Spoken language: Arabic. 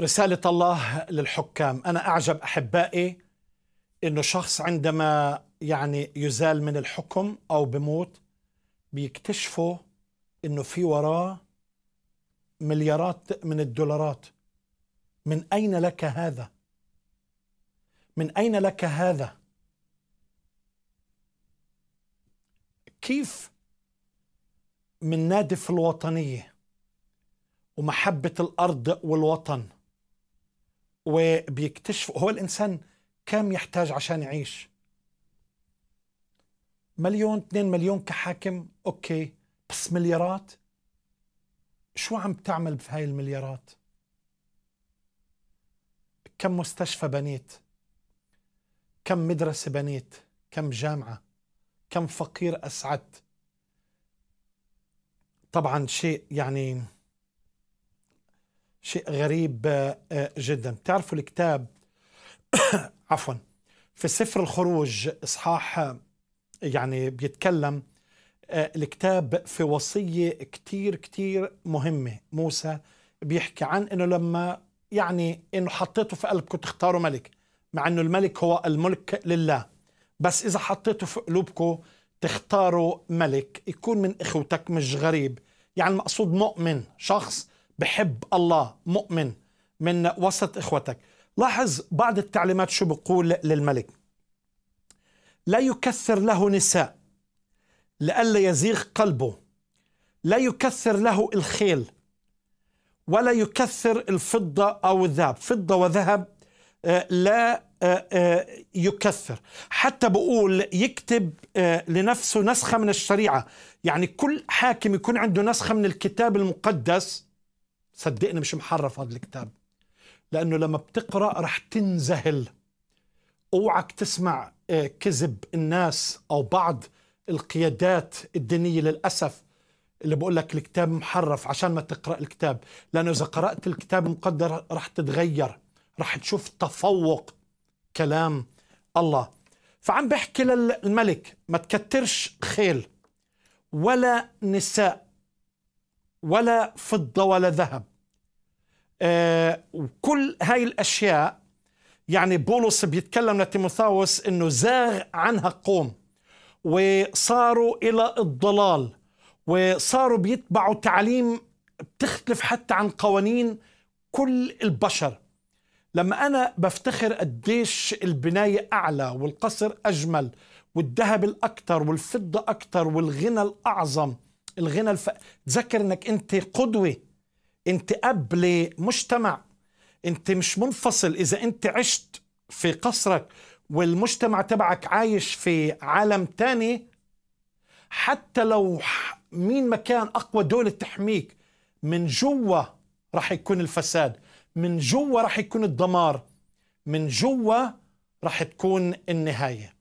رسالة الله للحكام أنا أعجب أحبائي أنه شخص عندما يعني يزال من الحكم أو بموت بيكتشفوا أنه في وراه مليارات من الدولارات من أين لك هذا؟ من أين لك هذا؟ كيف من نادف الوطنية ومحبة الأرض والوطن وبيكتشفوا هو الإنسان كم يحتاج عشان يعيش مليون 2 مليون كحاكم أوكي بس مليارات شو عم تعمل هاي المليارات كم مستشفى بنيت كم مدرسة بنيت كم جامعة كم فقير أسعدت طبعا شيء يعني شيء غريب آه، آه، جدا تعرفوا الكتاب عفوا في سفر الخروج إصحاح آه، يعني بيتكلم الكتاب في وصية كتير كتير مهمة موسى بيحكي عن أنه لما يعني أنه حطيته في قلبكم تختاروا ملك مع أنه الملك هو الملك لله بس إذا حطيته في قلوبكم تختاروا ملك يكون من إخوتك مش غريب يعني المقصود مؤمن شخص بحب الله مؤمن من وسط إخوتك لاحظ بعض التعليمات شو بقول للملك لا يكثر له نساء لئلا يزيغ قلبه لا يكثر له الخيل ولا يكثر الفضة أو الذهب فضة وذهب آه، لا آه، آه، يكثر حتى بقول يكتب لنفسه نسخة من الشريعة يعني كل حاكم يكون عنده نسخة من الكتاب المقدس صدقني مش محرف هذا الكتاب لانه لما بتقرا رح تنذهل اوعك تسمع آه، كذب الناس او بعض القيادات الدينيه للاسف اللي بقول لك الكتاب محرف عشان ما تقرا الكتاب لانه اذا قرات الكتاب المقدر رح تتغير رح تشوف تفوق كلام الله فعم بحكي للملك ما تكترش خيل ولا نساء ولا فضة ولا ذهب آه وكل هاي الأشياء يعني بولس بيتكلم لتيموثاوس أنه زاغ عنها قوم وصاروا إلى الضلال وصاروا بيتبعوا تعليم بتختلف حتى عن قوانين كل البشر لما أنا بفتخر قديش البناية أعلى والقصر أجمل والذهب الأكثر والفضة أكثر والغنى الأعظم الغنى الف... تذكر انك انت قدوه انت اب لمجتمع انت مش منفصل اذا انت عشت في قصرك والمجتمع تبعك عايش في عالم تاني حتى لو مين ما كان اقوى دولة تحميك من جوا راح يكون الفساد من جوا راح يكون الدمار من جوا راح تكون النهايه